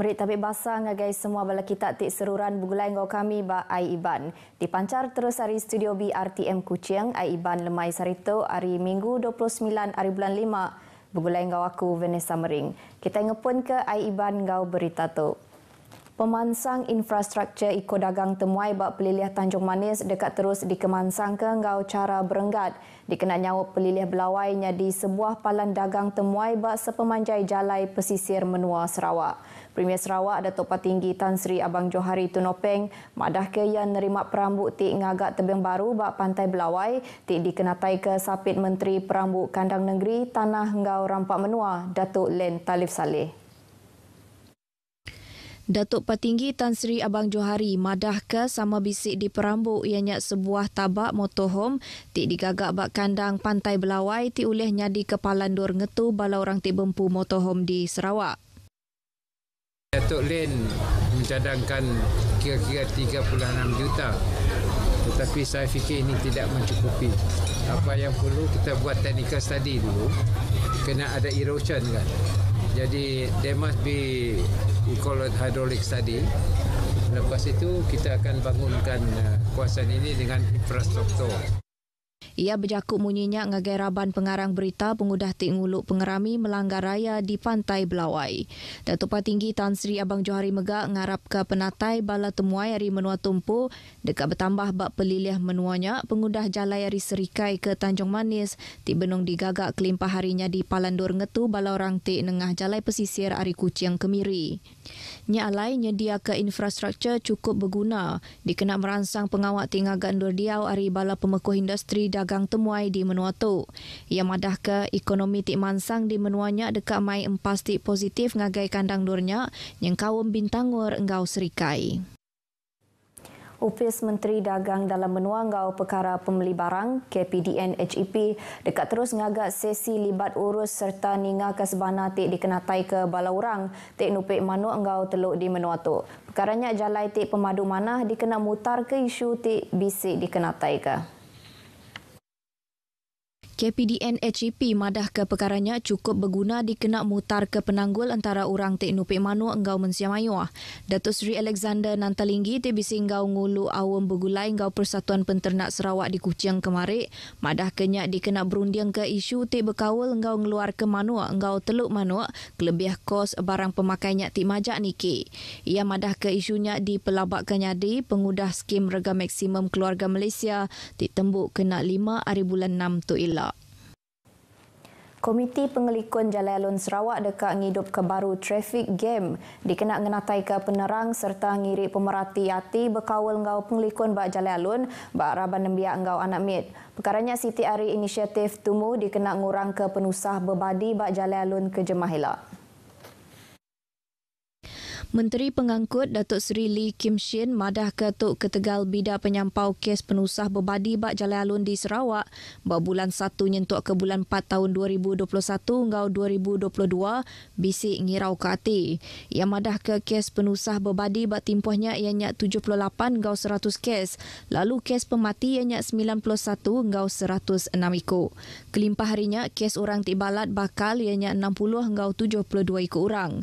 Merit tabik basah ngagai semua bala kita tik seruran bugulai ngau kami ba Ai Iban. Dipancar terus dari studio BRTM Kuching Ai Iban lemai sarito hari Minggu 29 hari bulan 5. Bugulai ngau aku Vanessa Mering. Kita ngepun ke Ai Iban ngau berita tu. Pemansang infrastruktur Eko Dagang Temuai bak pelilih Tanjung Manis dekat terus dikemansang ke engau cara berenggat. Dikenal nyawa pelilih belawainya di sebuah palan dagang temuai bak sepemanjai jalai pesisir menua Sarawak. Premier Sarawak Dato' Patinggi Tan Sri Abang Johari Tunopeng madah ke yang nerima perambut ti ngagak tebing baru bak pantai belawai ti dikenatai ke sapit Menteri Perambut Kandang Negeri Tanah Engau Rampak Menua Datuk Len Talif Saleh. Datuk Patinggi Tan Sri Abang Johari madah ke sama bisik di Perambuk ianya sebuah tabak motorhome ti digagak bak kandang pantai belawai ti oleh nyadi kepalan dor ngetu bala orang ti bempu motorhome di Sarawak. Datuk Lin mencadangkan kira-kira 36 juta tetapi saya fikir ini tidak mencukupi. Apa yang perlu kita buat technical study dulu kena ada erosion kan. Jadi there must be ikolod hidrolik tadi. Lepas itu kita akan bangunkan uh, kawasan ini dengan infrastruktur. Ia berjakut munyinyak ngagai raban pengarang berita pengudah Tik Nguluk Pengerami melanggar raya di Pantai Belawai. Datuk Patinggi Tan Sri Abang Johari Megak ngarap ke penatai bala temuai hari menua tumpu dekat bertambah bak pelilih menuanya pengudah jalai hari serikai ke Tanjung Manis Tik Benung digagak kelimpah harinya di Palandur Ngetu bala orang Tik Nengah jalai pesisir hari Kucing Kemiri. Nyalai nyedia ke infrastruktur cukup berguna. Dikena merangsang pengawak tinggal gandur diau dari Bala Pemekuh Industri Dagang Temuai di Menua Tu. Ia madah ke ekonomi tik mansang di menuanya dekat mai empas positif ngagai kandang durnya yang kawam bintangur engau serikai upis Menteri Dagang dalam menuanggau perkara pembeli barang KPDN HEP dekat terus mengagak sesi libat urus serta ninga kesebana tik dikenatai ke bala orang tik nupik manuk ngau teluk di menua tu. Perkaranya jalai tik pemadu mana dikena mutar ke isu tik bisik dikenatai ke. KPDN HEP madah ke perkaranya cukup berguna dikena mutar ke penanggul antara orang Teknu Manu enggau Mensia Mayuah. Datuk Sri Alexander Nantalinggi te bisi ngulu awam begulai enggau Persatuan Penternak Sarawak di Kuching kemarin. Madah kenyak dikena berunding ke isu te berkawal enggau ngeluar ke Manu enggau Teluk Manu kelebih kos barang pemakainya ti majak niki. Ia madah ke isunya di pelabak kenyadi pengudah skim rega maksimum keluarga Malaysia ti tembuk kena lima hari bulan 6 tu ilah. Komiti Pengelikun Jalan Alun Sarawak dekat ngidup kebaru trafik game dikenak ngenatai ke penerang serta ngiri pemerhati hati berkawal ngau pengelikun bak Jalan Alun bak raban nembiak ngau anak mit. Perkaranya Siti Ari Inisiatif Tumu dikenak ngurang ke penusah bebadi bak Jalan Alun ke Jemahila. Menteri Pengangkut Datuk Seri Lee Kim Shin madah ketuk ketegal bidak penyampau kes penusah berbadi bak jalan alun di Sarawak bak bulan 1 nyentuk ke bulan 4 tahun 2021 hingga 2022 bisik ngirau ke hati. Ia madah ke kes penusah berbadi bak timpuhnya ianya 78 hingga 100 kes lalu kes pemati ianya 91 hingga 106 iku. Kelimpah harinya kes orang tibalat bakal ianya 60 hingga 72 iku orang.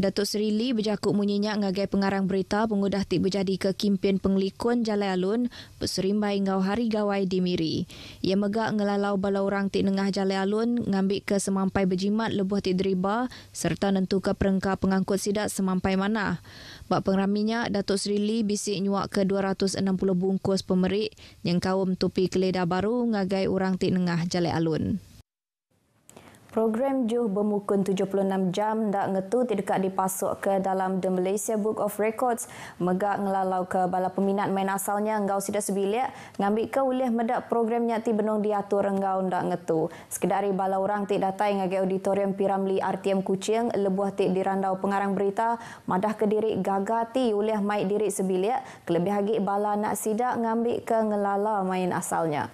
Datuk Seri Lee berjaga takut munyinyak ngagai pengarang berita pengudah tik berjadi ke kimpin penglikun Jalai Alun berserimbai ngau hari gawai di Miri. Ia megak ngelalau bala orang tik nengah Jalai Alun ngambil ke semampai berjimat lebuh tik deriba serta nentu ke perengka pengangkut sidat semampai mana. Bak pengraminya Datuk Seri Lee bisik nyuak ke 260 bungkus pemerik yang kaum tupi keledah baru ngagai orang tik nengah Jalai Alun. Program Juh Bermukun 76 jam tak ngetu tidak dipasok ke dalam The Malaysia Book of Records. Megak ngelalau ke bala peminat main asalnya engkau sida sebilik. Ngambil ke boleh medak program nyati benung diatur engkau tak ngetu. Sekedari bala orang tak datang ngagi auditorium Piramli RTM Kucing lebuah tidak dirandau pengarang berita madah ke diri gagati boleh maik diri sebilik. Kelebih lagi bala nak sida ngambil ke ngelala main asalnya.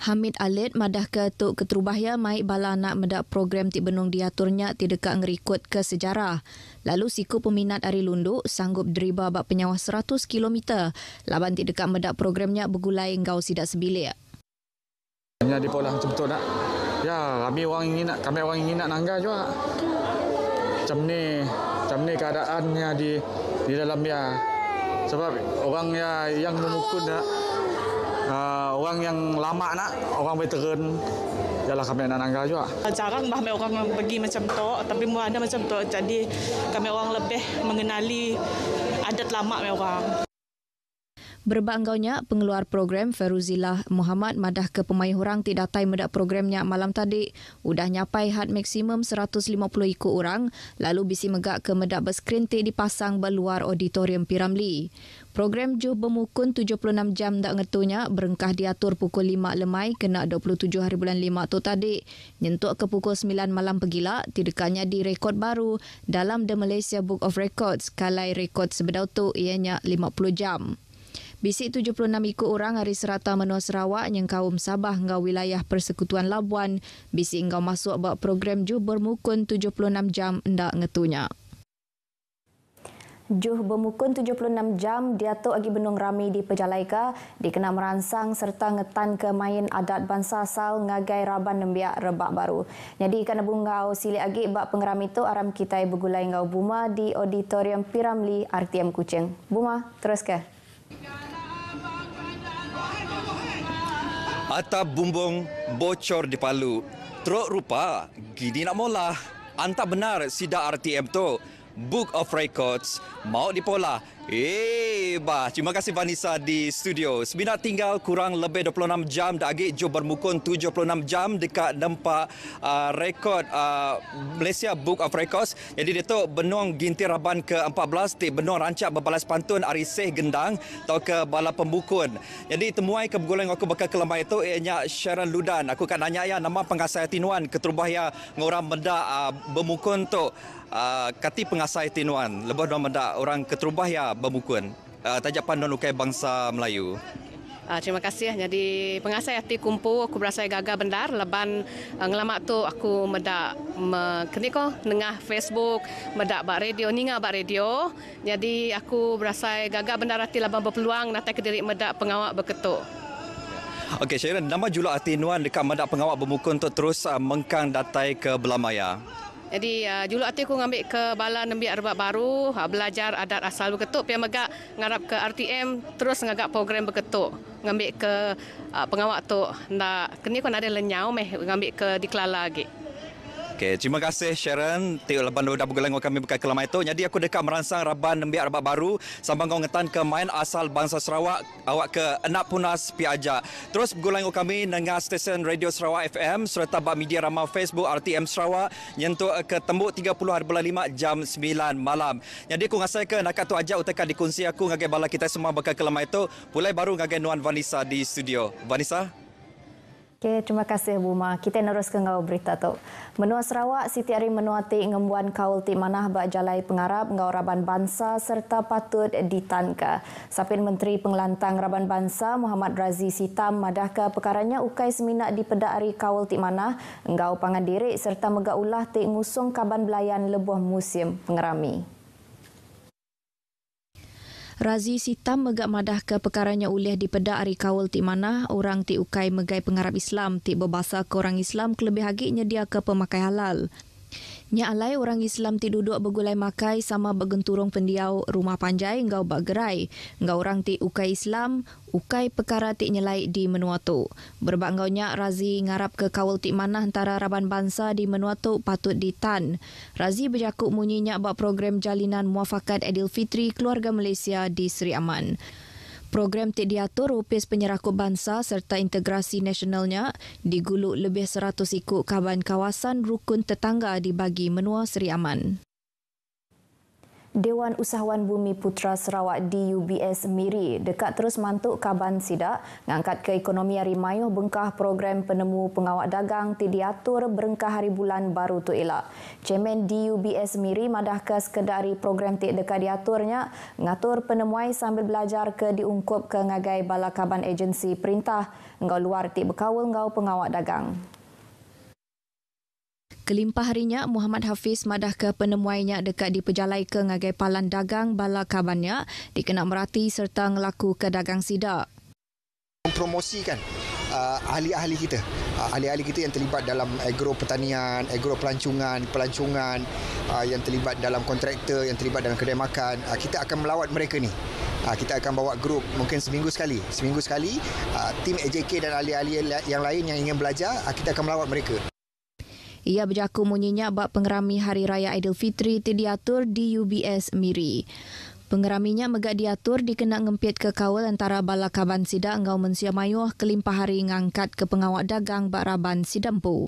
Hamid Alid madah ke Tuk Keterubahya mai bala anak medak program ti benung diaturnya ti dekat ngerikut ke sejarah. Lalu siku peminat Ari Lunduk sanggup deriba bak penyawa 100 km. Laban ti dekat medak programnya begulai ngau sidak sebilik. Hanya di pola macam tu nak. Ya, kami orang ingin nak, kami orang ingin nak nangga juga. Macam ni, macam ni keadaannya di di dalam ya. Sebab orang ya yang memukul nak orang yang lama nak orang veteran ialah kami anak nangga juga. Jarang bah orang pergi macam tu tapi mu ada macam tu jadi kami orang lebih mengenali adat lama mereka. Berbangganya, pengeluar program Feruzilah Muhammad madah ke pemain orang tidak datai medak programnya malam tadi. Udah nyapai had maksimum 150 ikut orang, lalu bisi megak ke medak berskrin tik dipasang berluar auditorium Piramli. Program Juh Bemukun 76 jam tak ngetunya berengkah diatur pukul 5 lemai kena 27 hari bulan 5 tu tadi. Nyentuk ke pukul 9 malam pergila, tidakannya di rekod baru dalam The Malaysia Book of Records kalai rekod sebedau tu ianya 50 jam. Bisik 76 ikut orang hari serata menua Sarawak yang kaum Sabah ngau wilayah Persekutuan Labuan. Bisik ngau masuk buat program Juh Bermukun 76 jam ndak ngetunya. Juh bermukun 76 jam, dia lagi benung rami di Pejalaika, dikena merangsang serta ngetan ke main adat bangsa asal ngagai raban nembiak rebak baru. Jadi kena bungau silik lagi bak pengeram itu aram kita bergulai ngau Buma di auditorium Piramli RTM Kucing. Buma, terus ke? Yeah. Atap bumbung bocor di Palu. Teruk rupa, gini nak mola. Antak benar sida RTM tu. Book of Records mau dipola. Eh, bah. Terima kasih Vanessa di studio. Sebina tinggal kurang lebih 26 jam. Dah agak Joe bermukun 76 jam dekat nampak uh, rekod uh, Malaysia Book of Records. Jadi, dia tu benung ginti raban ke-14 di benung rancak berbalas pantun Arisih Gendang atau ke bala pembukun. Jadi, temuai ke bergulang aku bakal kelemah itu ianya Sharon Ludan. Aku kan nanya ya nama pengasai tinuan keterubah ya ngorang benda uh, bermukun tu. Uh, kati pengasai tinuan lebih dua benda orang keterubah ya bermukun uh, eh, tajapan non ukai bangsa Melayu. Uh, terima kasih. Jadi pengasai hati kumpu, aku berasa gagal benar. Leban uh, ngelamak tu aku meda kini ko nengah Facebook, medak bak radio, ninga bak radio. Jadi aku berasa gagal benar. hati leban berpeluang nanti kediri medak pengawak berketuk. Okey, Syairan, nama julak hati Nuan dekat Madak Pengawak Bermukun untuk terus uh, mengkang datai ke Belamaya. Jadi uh, julu hati aku ngambil ke Bala Nembi Arba Baru, uh, belajar adat asal berketuk. Pian megak ngarap ke RTM, terus ngagak program berketuk. Ngambil ke uh, pengawak tu. Nak, kini kan ada lenyau meh, ngambil ke di Kelala lagi. Okay, terima kasih Sharon. Tiup leban dah pukul lengok kami bukan kelamai itu. Jadi aku dekat merangsang Raban Nembiak Rabat Baru. Sambang kau ngetan ke main asal bangsa Sarawak. Awak ke Enak Punas pi aja. Terus pukul lengok kami nengah stesen Radio Sarawak FM. Serta bak media ramah Facebook RTM Sarawak. Nyentuh eh, ke tembok tiga puluh hari bulan lima jam sembilan malam. Jadi aku ngasai ke nak tu aja. utakan dikunci aku. ngaje bala kita semua bakal kelamai itu. Pulai baru ngaje Nuan Vanessa di studio. Vanessa? Okay, terima kasih Bu Ma. Kita neruskan ngau berita tu. Menua Sarawak, Siti Ari Menua Ti Ngembuan Kaul Ti Manah Bak Jalai Pengarap ngau Raban Bansa serta patut ditangka. Sapin Menteri Penglantang Raban Bansa Muhammad Razi Sitam Madahka Pekaranya Ukai Semina di Peda Ari Kaul Ti Manah ngau Pangan Diri serta Megaulah Ti Ngusung Kaban Belayan Lebuh Musim Pengerami. Razi Sitam megak madah ke pekaranya uleh di pedak Ari Kawal ti mana orang ti ukai megai pengarap Islam ti berbahasa ke orang Islam kelebih agiknya nyedia ke pemakai halal. Nya alai orang Islam ti duduk begulai makai sama bergenturung pendiau rumah panjai engau bagerai. Engau orang ti ukai Islam, ukai perkara ti nyelai di menuatu. tu. Berbak engau nya Razi ngarap ke kawal ti mana antara raban bangsa di menuatu patut ditan. Razi berjakuk munyinya buat program jalinan muafakat edil Fitri keluarga Malaysia di Seri Aman. Program Tik Diatur Rupis Penyerakut Bangsa serta Integrasi Nasionalnya diguluk lebih 100 ikut kaban kawasan rukun tetangga dibagi menua Seri Aman. Dewan Usahawan Bumi Putra Sarawak UBS Miri dekat terus mantuk kaban sidak mengangkat ke ekonomi hari mayuh bengkah program penemu pengawak dagang ti diatur berengkah hari bulan baru tu elak. di UBS Miri madah ke sekedari program ti dekat diaturnya ngatur penemuai sambil belajar ke diungkup ke ngagai bala kaban agensi perintah engau luar ti bekawul engau pengawak dagang. Kelimpah harinya, Muhammad Hafiz madah ke penemuannya dekat di Pejalai ke ngagai palan dagang bala kabannya dikenak merati serta ngelaku ke dagang sidak. Mempromosikan uh, ahli-ahli kita. Uh, ahli-ahli kita yang terlibat dalam agro pertanian, agro pelancongan, pelancongan, uh, yang terlibat dalam kontraktor, yang terlibat dalam kedai makan. Uh, kita akan melawat mereka ni. Uh, kita akan bawa grup mungkin seminggu sekali. Seminggu sekali, uh, tim AJK dan ahli-ahli yang lain yang ingin belajar, uh, kita akan melawat mereka. Ia berjaku menyinyak bak pengerami Hari Raya Aidilfitri diatur di UBS Miri. Pengeraminya megak diatur dikena ngempit ke kawal antara bala kaban sida engau mensia mayuh kelimpah hari ngangkat ke pengawak dagang bak raban sidempu.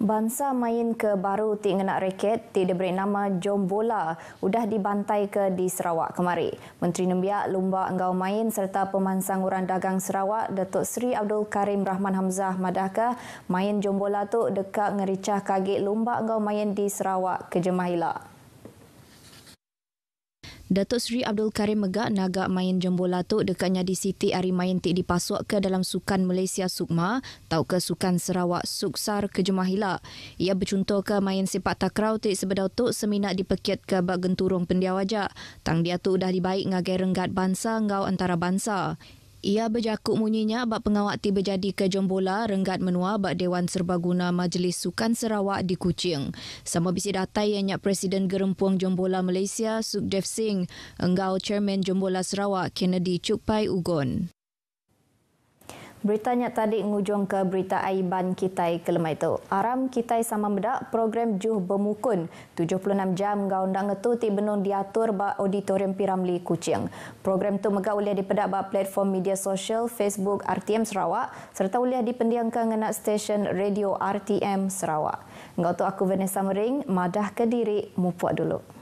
Bansa main ke baru ti ngenak reket ti diberi nama Jombola udah dibantai ke di Sarawak kemari. Menteri Nembia Lumba engau Main serta Pemansang Urang Dagang Sarawak Datuk Seri Abdul Karim Rahman Hamzah Madaka main Jombola tu dekat ngericah kaget Lumba engau Main di Sarawak ke Jemahila. Datuk Seri Abdul Karim Megat Nagak main jembol latuk dekatnya di Siti Ari Main Tik dipasuk ke dalam Sukan Malaysia Sukma atau ke Sukan Sarawak Suksar Kejemah Hilak. Ia bercuntur ke main sepak takraw Tik sebeda tuk seminat dipekiat ke bak genturung pendia wajak. Tang dia tu dah dibaik ngagai renggat bangsa ngau antara bangsa. Ia berjakut munyinya bak pengawak tiba jadi ke Jombola renggat menua bak Dewan Serbaguna Majlis Sukan Sarawak di Kuching. Sama bisi datai yang nyak Presiden Gerempuang Jombola Malaysia Sukdev Singh, enggau Chairman Jombola Sarawak Kennedy Chukpai Ugon. Beritanya tadi ngujung ke berita Aiban Kitai Kelemai itu. Aram Kitai sama medak program Juh bermukun 76 jam ga undang ngetu ti benun diatur ba auditorium Piramli Kucing. Program itu megak uliah dipedak ba platform media sosial Facebook RTM Sarawak serta uliah dipendiangkan ngena stesen radio RTM Sarawak. Ngau tu aku Vanessa Mering, madah ke diri, mupuak dulu.